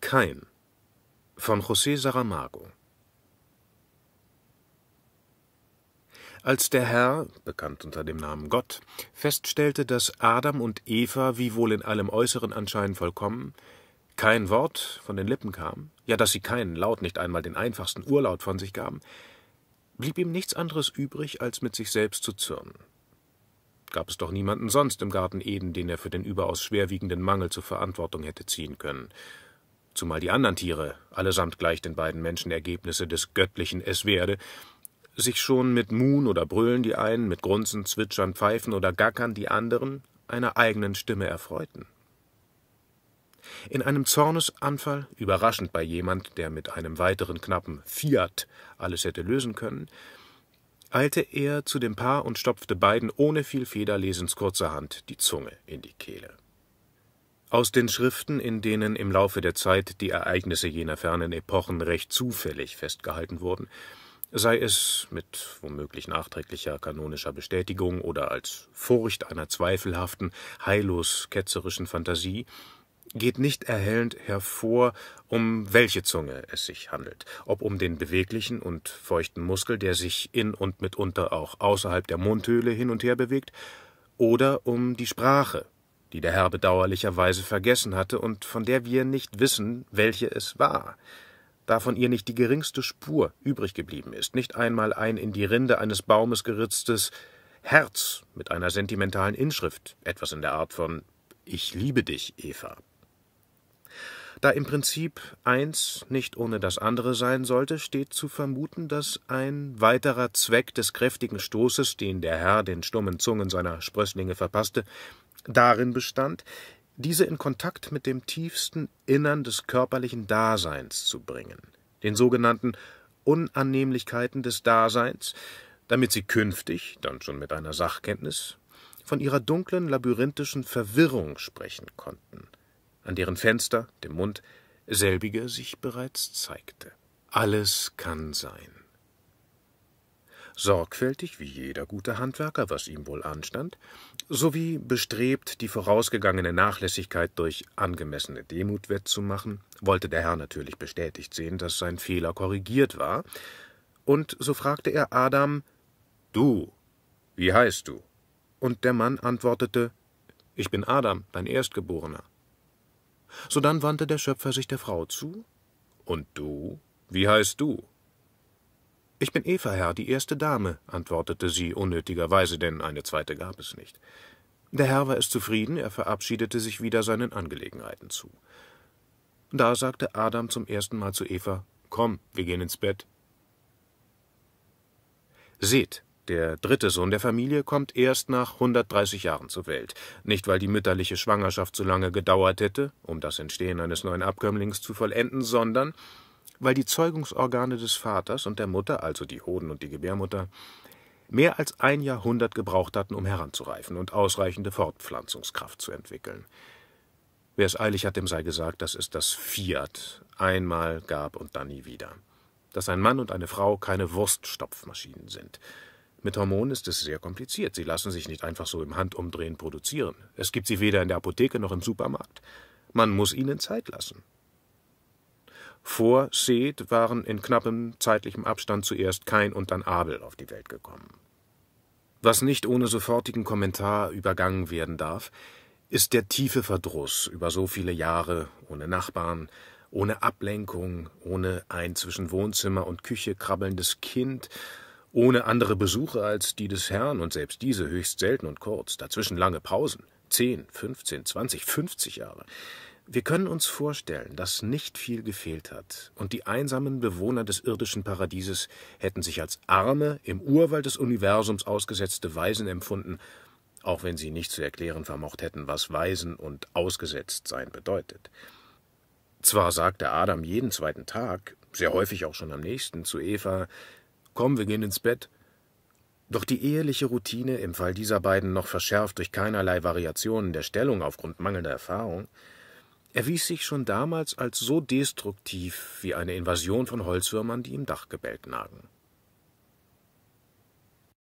Keim von José Saramago Als der Herr, bekannt unter dem Namen Gott, feststellte, dass Adam und Eva, wie wohl in allem äußeren Anschein vollkommen, kein Wort von den Lippen kam, ja dass sie keinen Laut, nicht einmal den einfachsten Urlaut von sich gaben, blieb ihm nichts anderes übrig, als mit sich selbst zu zürnen. Gab es doch niemanden sonst im Garten Eden, den er für den überaus schwerwiegenden Mangel zur Verantwortung hätte ziehen können, zumal die anderen Tiere, allesamt gleich den beiden Menschen Ergebnisse des göttlichen Es werde, sich schon mit Muhen oder Brüllen die einen, mit Grunzen, Zwitschern, Pfeifen oder Gackern die anderen einer eigenen Stimme erfreuten. In einem Zornesanfall, überraschend bei jemand, der mit einem weiteren knappen Fiat alles hätte lösen können, eilte er zu dem Paar und stopfte beiden ohne viel Federlesens kurzerhand die Zunge in die Kehle. Aus den Schriften, in denen im Laufe der Zeit die Ereignisse jener fernen Epochen recht zufällig festgehalten wurden, sei es mit womöglich nachträglicher kanonischer Bestätigung oder als Furcht einer zweifelhaften, heillos ketzerischen Fantasie, geht nicht erhellend hervor, um welche Zunge es sich handelt, ob um den beweglichen und feuchten Muskel, der sich in und mitunter auch außerhalb der Mundhöhle hin und her bewegt, oder um die Sprache, die der Herr bedauerlicherweise vergessen hatte und von der wir nicht wissen, welche es war, da von ihr nicht die geringste Spur übrig geblieben ist, nicht einmal ein in die Rinde eines Baumes geritztes Herz mit einer sentimentalen Inschrift, etwas in der Art von Ich liebe dich, Eva. Da im Prinzip eins nicht ohne das andere sein sollte, steht zu vermuten, dass ein weiterer Zweck des kräftigen Stoßes, den der Herr den stummen Zungen seiner Sprösslinge verpasste, darin bestand, diese in Kontakt mit dem tiefsten Innern des körperlichen Daseins zu bringen, den sogenannten Unannehmlichkeiten des Daseins, damit sie künftig, dann schon mit einer Sachkenntnis, von ihrer dunklen labyrinthischen Verwirrung sprechen konnten an deren Fenster, dem Mund, selbige sich bereits zeigte. Alles kann sein. Sorgfältig, wie jeder gute Handwerker, was ihm wohl anstand, sowie bestrebt, die vorausgegangene Nachlässigkeit durch angemessene Demut wettzumachen, wollte der Herr natürlich bestätigt sehen, dass sein Fehler korrigiert war, und so fragte er Adam Du, wie heißt du? Und der Mann antwortete Ich bin Adam, dein Erstgeborener. Sodann wandte der Schöpfer sich der Frau zu. Und du? Wie heißt du? Ich bin Eva, Herr, die erste Dame, antwortete sie unnötigerweise, denn eine zweite gab es nicht. Der Herr war es zufrieden, er verabschiedete sich wieder seinen Angelegenheiten zu. Da sagte Adam zum ersten Mal zu Eva Komm, wir gehen ins Bett. Seht, der dritte Sohn der Familie kommt erst nach 130 Jahren zur Welt. Nicht, weil die mütterliche Schwangerschaft zu lange gedauert hätte, um das Entstehen eines neuen Abkömmlings zu vollenden, sondern weil die Zeugungsorgane des Vaters und der Mutter, also die Hoden und die Gebärmutter, mehr als ein Jahrhundert gebraucht hatten, um heranzureifen und ausreichende Fortpflanzungskraft zu entwickeln. Wer es eilig hat, dem sei gesagt, dass es das Fiat einmal gab und dann nie wieder. Dass ein Mann und eine Frau keine Wurststopfmaschinen sind. Mit Hormonen ist es sehr kompliziert. Sie lassen sich nicht einfach so im Handumdrehen produzieren. Es gibt sie weder in der Apotheke noch im Supermarkt. Man muss ihnen Zeit lassen. Vor Seth waren in knappem zeitlichem Abstand zuerst Kain und dann Abel auf die Welt gekommen. Was nicht ohne sofortigen Kommentar übergangen werden darf, ist der tiefe Verdruss über so viele Jahre ohne Nachbarn, ohne Ablenkung, ohne ein zwischen Wohnzimmer und Küche krabbelndes Kind ohne andere Besuche als die des Herrn und selbst diese höchst selten und kurz, dazwischen lange Pausen, zehn, fünfzehn, zwanzig, fünfzig Jahre. Wir können uns vorstellen, dass nicht viel gefehlt hat, und die einsamen Bewohner des irdischen Paradieses hätten sich als arme, im Urwald des Universums ausgesetzte Waisen empfunden, auch wenn sie nicht zu erklären vermocht hätten, was Waisen und ausgesetzt sein bedeutet. Zwar sagte Adam jeden zweiten Tag, sehr häufig auch schon am nächsten, zu Eva, Komm, wir gehen ins Bett. Doch die eheliche Routine, im Fall dieser beiden noch verschärft durch keinerlei Variationen der Stellung aufgrund mangelnder Erfahrung, erwies sich schon damals als so destruktiv wie eine Invasion von Holzwürmern, die im Dachgebälk nagen.